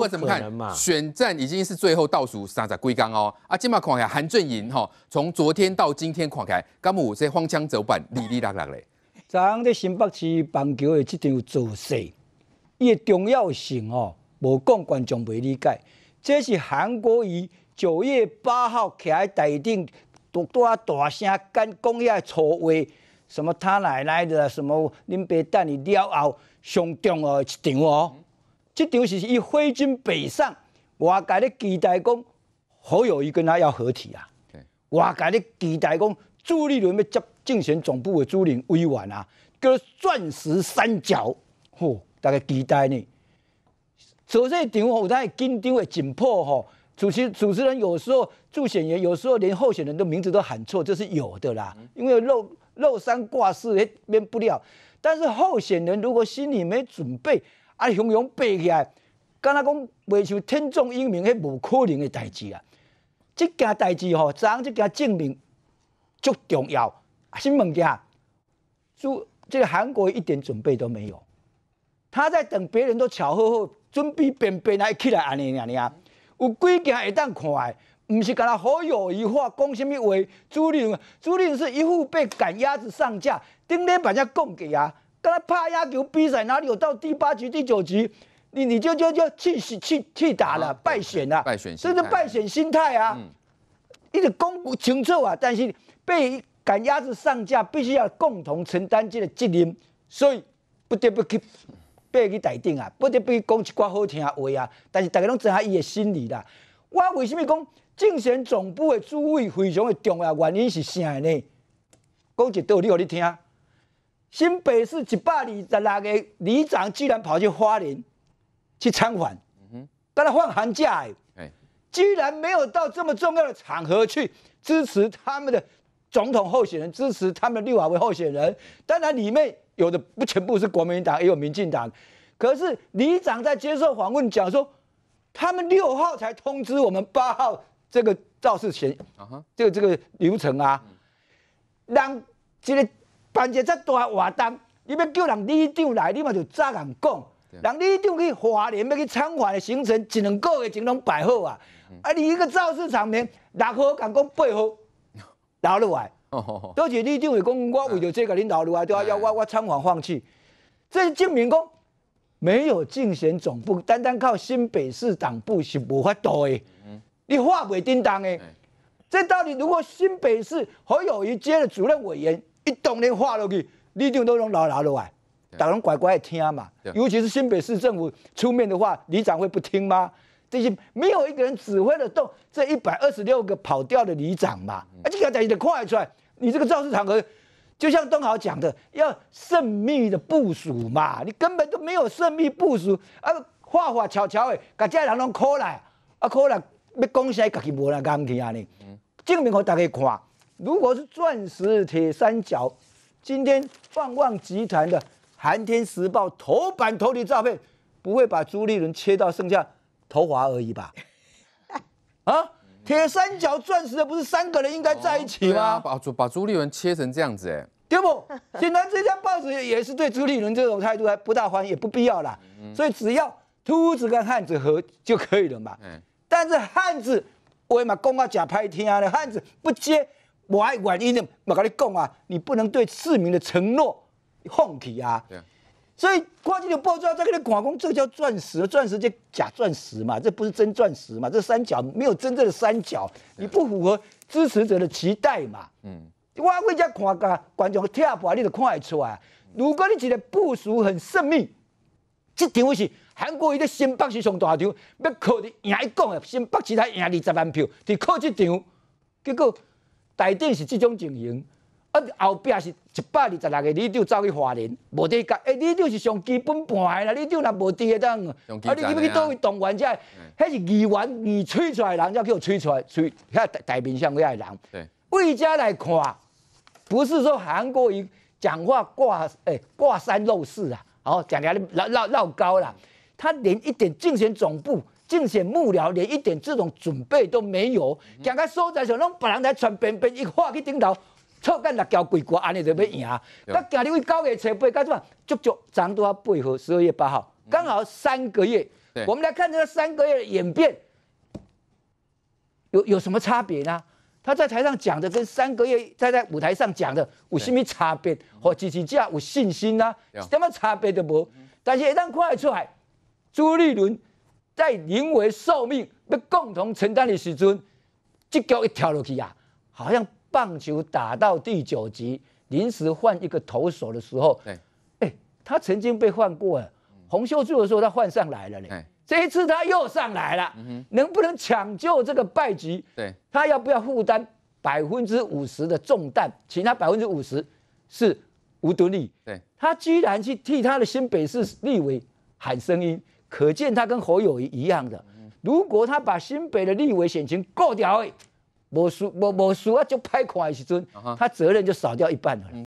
不管怎么看，选战已经是最后倒数，三十几天哦。啊，今看起来韩正赢哈，从昨天到今天看起来，敢有是荒腔走板，理理答答嘞。昨昏在新北市棒球的这场走势，伊的重要性哦，无讲观众袂理解。这是韩国瑜九月八号徛在台顶，独多大声跟讲伊个错话，什么他奶奶的，什么林爸等你了后，上要哦一场哦。这场是伊挥军北上，外界咧期待讲侯友谊跟他要合体啊。外界咧期待讲朱立伦要接竞选总部的朱林委完啊，叫钻石三角。吼，大家期待呢。所以先，台湾金鼎的紧迫吼，主席主持人有时候，助选员有时候连候选人的名字都喊错，这是有的啦，因为漏漏三挂四那免不了。但是候选人如果心里没准备，啊，雄雄爬起来，敢若讲未像天纵英明，迄无可能诶代志啊！即件代志吼，昨昏即件证明足重要。啊，新问下，朱这个韩国一点准备都没有，他在等别人都巧合好准备便便来起来安尼安尼啊！有几件会当看诶，毋是敢若好友谊惑讲虾物话？朱立伦，朱立伦是一副被赶鸭子上架，顶礼拜人讲过啊！他拍压球比赛，哪里有到第八局、第九局？你你就就就去去去打了败选啦，败选，甚至败选心态啊！一直讲不清楚啊！但是被赶鸭子上架，必须要共同承担这个责任，所以不得不去被去待定啊！不得不讲一挂好听的话啊！但是大家拢知影伊的心理啦。我为什么讲竞选总部的诸位非常的重要原因是啥呢？讲一道理给你听。新北市一百二十六个里长居然跑去花莲去参访，但他放寒假哎，居然没有到这么重要的场合去支持他们的总统候选人，支持他们的绿华威候选人。当然里面有的不全部是国民党，也有民进党。可是里长在接受访问讲说，他们六号才通知我们八号这个造势前，这个这个流程啊，让今天。办一个这大活动，你要叫人李长来，你嘛就早人讲。人李长去华联，要去参皇的行程一两个月前拢摆好啊。啊，你一个肇事场面，六号敢讲八后，投落来？都是李长会讲，我为着这个领导来，都要我我仓皇放弃。这证明讲。没有竞选总部，单单靠新北市党部是无法度的。你话不定当的，这到底如果新北市还有一届的主任委员？一动连话落去，你种都拢牢牢落来，大家乖乖听嘛。尤其是新北市政府出面的话，里长会不听吗？这些没有一个人指挥得动这一百二十六个跑掉的里长嘛？而且还在快出来，你这个肇事场合，就像东豪讲的，要慎密的部署嘛。你根本都没有慎密部署，啊，画画巧巧诶，人 call 来，啊 call 来要讲啥，自己无人敢听啊呢？证明给大家看。如果是钻石铁三角，今天旺旺集团的《寒天时报》头版头题照片，不会把朱立伦切到剩下头华而已吧？啊，铁三角钻石的不是三个人应该在一起吗？把朱把朱立伦切成这样子，哎，对不？显然这家报纸也是对朱立伦这种态度还不大欢迎，也不必要啦。所以只要秃子跟汉子合就可以了嘛。嗯，但是汉子，我嘛公告假拍天啊，汉子不接。我爱原因呢，我跟你讲啊，你不能对市民的承诺放弃啊。所以国际的报纸在跟你讲，讲这叫钻石，钻石就假钻石嘛，这不是真钻石嘛，这三角没有真正的三角，你不符合支持者的期待嘛。嗯，我位在看个观众跳步，你就看得出来。如果你今天部署很神秘，这场是韩国个新北市上大场，要靠赢一杠，新北市才赢二十万票，就靠这场，结果。台殿是即种情形，啊，后壁是一百二十六个里丢走去华联，无伫讲，诶，里丢是上基本盘诶啦，里丢若无得人，啊，你去不去当员者？那是议员，你吹出来人，才叫吹出来，吹，看大屏上个遐人，为者来看，不是说韩国瑜讲话挂，诶挂山露势啊，哦，讲了绕绕高啦，他连一点竞选总部。尽显幕僚，连一点这种准备都没有。讲个所在上，拢别人来传边边一跨去顶头，错干那交鬼国，安尼就要赢那蒋立威高也吹不，干什么？足足长多阿贝十二月八号，刚好三个月。我们来看这个三个月的演变，有有什么差别呢？他在台上讲的跟三个月在在舞台上讲的有什么差别？或几几价有信心呢？什么差别都无。但是一旦看会出来，朱立伦。在临危受命要共同承担的时阵，这局一跳落去啊，好像棒球打到第九局，临时换一个投手的时候。对，他曾经被换过，洪秀柱的时候他换上来了嘞。这一次他又上来了，能不能抢救这个败局？他要不要负担百分之五十的重担？其他百分之五十是吴敦义。他居然去替他的新北市立委喊声音。可见他跟侯友谊一样的，如果他把新北的立委选情过掉诶，无输无无输啊就拍快时阵，他责任就少掉一半了。